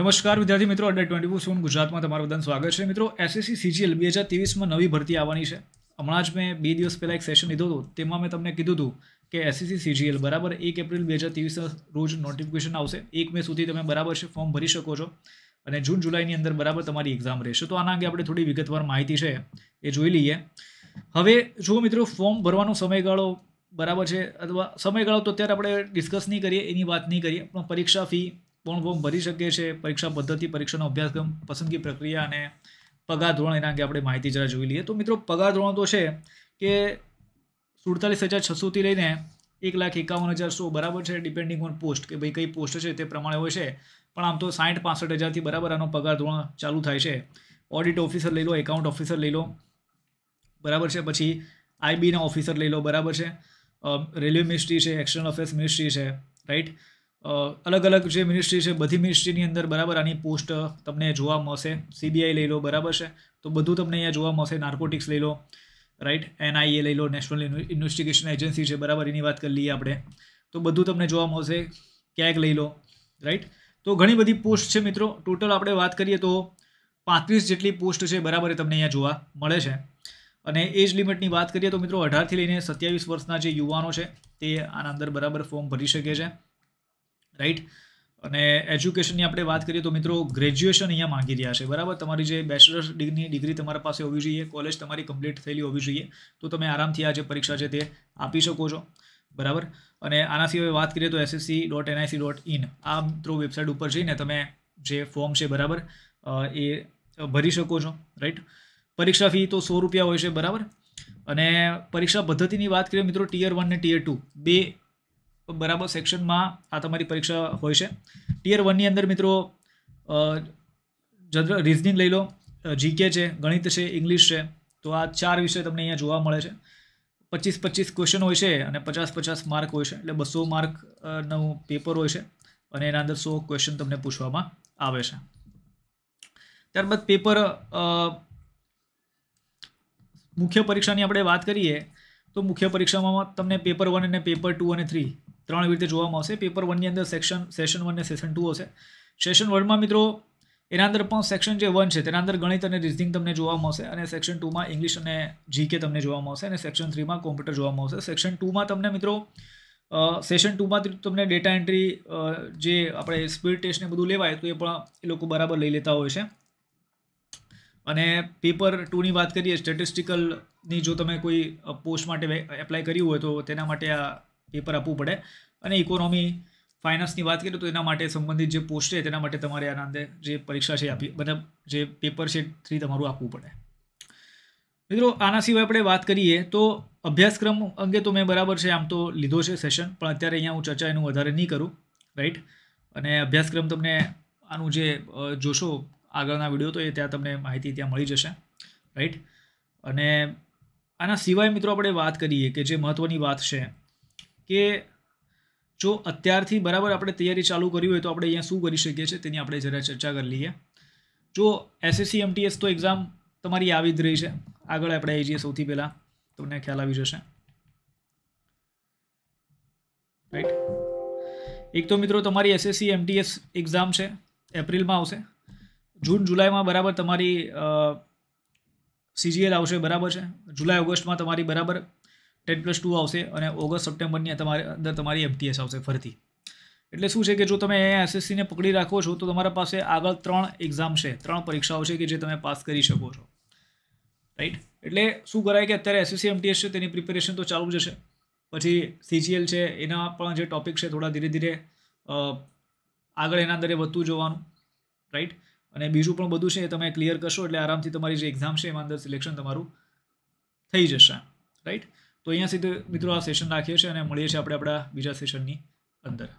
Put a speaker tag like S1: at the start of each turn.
S1: નમસ્કાર વિદ્યાર્થી મિત્રો અડર ટ્વેન્ટી ફોર સેવન ગુજરાતમાં તમારું બધાનું સ્વાગત છે મિત્રો એસએસસી સીજીએલ બે હજાર ત્રેવીસમાં નવી ભરતી આવવાની છે હમણાં જ મેં બે દિવસ પહેલાં એક સેશન લીધો હતો તેમાં મેં તમને કીધું હતું કે એસએસસી સીજીએલ બરાબર એક એપ્રિલ બે હજાર ત્રેવીસના રોજ નોટિફિકેશન આવશે એક મે સુધી તમે બરાબર છે ફોર્મ ભરી શકો છો અને જૂન જુલાઈની અંદર બરાબર તમારી એક્ઝામ રહેશે તો આના અંગે આપણે થોડી વિગતવાર માહિતી છે એ જોઈ લઈએ હવે જુઓ મિત્રો ફોર્મ ભરવાનો સમયગાળો બરાબર છે અથવા સમયગાળો તો અત્યારે આપણે ડિસ્કસ નહીં કરીએ એની વાત નહીં કરીએ પણ પરીક્ષા ફી પૂર્ણ ફોર્મ ભરી શકીએ છીએ પરીક્ષા પદ્ધતિ પરીક્ષાનો અભ્યાસક્રમ પસંદગી પ્રક્રિયા અને પગાર ધોરણ એના અંગે આપણે માહિતી જરા જોઈ લઈએ તો મિત્રો પગાર ધોરણ તો છે કે સુડતાલીસ હજાર છસોથી લઈને એક લાખ એકાવન હજાર સો બરાબર છે ડિપેન્ડિંગ ઓન પોસ્ટ કે ભાઈ કઈ પોસ્ટ છે તે પ્રમાણે હોય છે પણ આમ તો સાઠ પાસઠ હજારથી બરાબર આનો પગાર ધોરણ ચાલુ થાય છે ઓડિટ ઓફિસર લઈ લો એકાઉન્ટ ઓફિસર લઈ લો બરાબર છે પછી આઈબીના ઓફિસર લઈ લો બરાબર છે રેલવે મિનિસ્ટ્રી છે એક્સટર્નલ અફેર્સ મિનિસ્ટ્રી છે રાઈટ અલગ અલગ જે મિનિસ્ટ્રી છે બધી મિનિસ્ટ્રીની અંદર બરાબર આની પોસ્ટ તમને જોવા મળશે સીબીઆઈ લઈ લો બરાબર છે તો બધું તમને અહીંયા જોવા મળશે નાર્કોટિક્સ લઈ લો રાઈટ એનઆઈએ લઈ લો નેશનલ ઇન્વેસ્ટિગેશન એજન્સી છે બરાબર એની વાત કરી લઈએ આપણે તો બધું તમને જોવા મળશે ક્યાંક લઈ લો રાઈટ તો ઘણી બધી પોસ્ટ છે મિત્રો ટોટલ આપણે વાત કરીએ તો પાંત્રીસ જેટલી પોસ્ટ છે બરાબર તમને અહીંયા જોવા મળે છે અને એજ લિમિટની વાત કરીએ તો મિત્રો અઢારથી લઈને સત્યાવીસ વર્ષના જે યુવાનો છે તે આના અંદર બરાબર ફોર્મ ભરી શકે છે રાઈટ અને એજ્યુકેશનની આપણે વાત કરીએ તો મિત્રો ગ્રેજ્યુએશન અહીંયા માંગી રહ્યા છે બરાબર તમારી જે બેચલર્સ ડિગ્રીની ડિગ્રી તમારા પાસે હોવી જોઈએ કોલેજ તમારી કમ્પ્લીટ થયેલી હોવી જોઈએ તો તમે આરામથી આ જે પરીક્ષા છે તે આપી શકો છો બરાબર અને આના સિવાય વાત કરીએ તો SSC dot NIC dot in આ મિત્રો વેબસાઇટ ઉપર જઈને તમે જે ફોર્મ છે બરાબર એ ભરી શકો છો રાઈટ પરીક્ષા ફી તો સો રૂપિયા હોય છે બરાબર અને પરીક્ષા પદ્ધતિની વાત કરીએ મિત્રો ટીયર વન ને ટીયર ટુ બે બરાબર સેક્શનમાં આ તમારી પરીક્ષા હોય છે ટીયર વનની અંદર મિત્રો જનરલ રિઝનિંગ લઈ લો જીકે છે ગણિત છે ઇંગ્લિશ છે તો આ ચાર વિષય તમને અહીંયા જોવા મળે છે પચીસ પચીસ ક્વેશ્ચન હોય છે અને પચાસ પચાસ માર્ક હોય છે એટલે બસો માર્કનું પેપર હોય છે અને એના અંદર સો ક્વેશ્ચન તમને પૂછવામાં આવે છે ત્યારબાદ પેપર મુખ્ય પરીક્ષાની આપણે વાત કરીએ તો મુખ્ય પરીક્ષામાં તમને પેપર વન અને પેપર ટુ અને થ્રી ત્રણ એવી રીતે જોવામાં આવશે પેપર વનની અંદર સેક્શન સેશન વન અને સેશન ટુ હશે સેશન વનમાં મિત્રો એના અંદર પણ સેક્શન જે વન છે તેના અંદર ગણિત અને રિઝનિંગ તમને જોવામાં આવશે અને સેક્શન ટુમાં ઇંગ્લિશ અને જીકે તમને જોવામાં આવશે અને સેક્શન થ્રીમાં કોમ્પ્યુટર જોવામાં આવશે સેક્શન ટુમાં તમને મિત્રો સેશન ટુમાં તમને ડેટા એન્ટ્રી જે આપણે સ્પીડ ટેસ્ટને બધું લેવાય તો એ પણ એ લોકો બરાબર લઈ લેતા હોય છે અને પેપર ટુની વાત કરીએ સ્ટેટિસ્ટિકલની જો તમે કોઈ પોસ્ટ માટે એપ્લાય કર્યું હોય તો તેના માટે આ પેપર આપવું પડે અને ઇકોનોમી ફાઇનાન્સની વાત કરીએ તો એના માટે સંબંધિત જે પોસ્ટ છે તેના માટે તમારે આના અંદર જે પરીક્ષા છે આપી મતલબ જે પેપર છે થ્રી તમારું આપવું પડે મિત્રો આના સિવાય આપણે વાત કરીએ તો અભ્યાસક્રમ અંગે તો મેં બરાબર છે આમ તો લીધો છે સેશન પણ અત્યારે અહીંયા હું ચર્ચા એનું વધારે નહીં કરું રાઈટ અને અભ્યાસક્રમ તમને આનું જે જોશો આગળના વિડીયો તો એ ત્યાં તમને માહિતી ત્યાં મળી જશે રાઈટ અને આના સિવાય મિત્રો આપણે વાત કરીએ કે જે મહત્ત્વની વાત છે કે જો અત્યારથી બરાબર આપણે તૈયારી ચાલુ કરી હોય તો આપણે અહીંયા શું કરી શકીએ છીએ તેની આપણે જરા ચર્ચા કરી લઈએ જો એસએસસી એમટીએસ તો એક્ઝામ તમારી આવી જ રહી છે આગળ આપણે આવી જઈએ સૌથી પહેલાં તમને ખ્યાલ આવી જશે રાઈટ એક તો મિત્રો તમારી એસએસસી એમટીએસ એક્ઝામ છે એપ્રિલમાં આવશે જૂન જુલાઈમાં બરાબર તમારી સીજીએલ આવશે બરાબર છે જુલાઈ ઓગસ્ટમાં તમારી બરાબર ટેન પ્લસ ટુ આવશે અને ઓગસ્ટ સપ્ટેમ્બરની તમારી અંદર તમારી એમટીએસ આવશે ફરીથી એટલે શું છે કે જો તમે એસએસસીને પકડી રાખો છો તો તમારા પાસે આગળ ત્રણ એક્ઝામ છે ત્રણ પરીક્ષાઓ છે કે જે તમે પાસ કરી શકો છો રાઈટ એટલે શું કરાય કે અત્યારે એસએસસી એમટીએસ છે તેની પ્રિપેરેશન તો ચાલુ જશે પછી સીજીએલ છે એના પણ જે ટોપિક છે થોડા ધીરે ધીરે આગળ એના અંદરે વધતું જોવાનું રાઈટ અને બીજું પણ બધું છે તમે ક્લિયર કરશો એટલે આરામથી તમારી જે એક્ઝામ છે એમાં અંદર સિલેક્શન તમારું થઈ જશે રાઈટ તો અહીંયા સીધે મિત્રો આ સેશન રાખીએ છીએ અને મળીએ છીએ આપણે આપણા બીજા સેશનની અંદર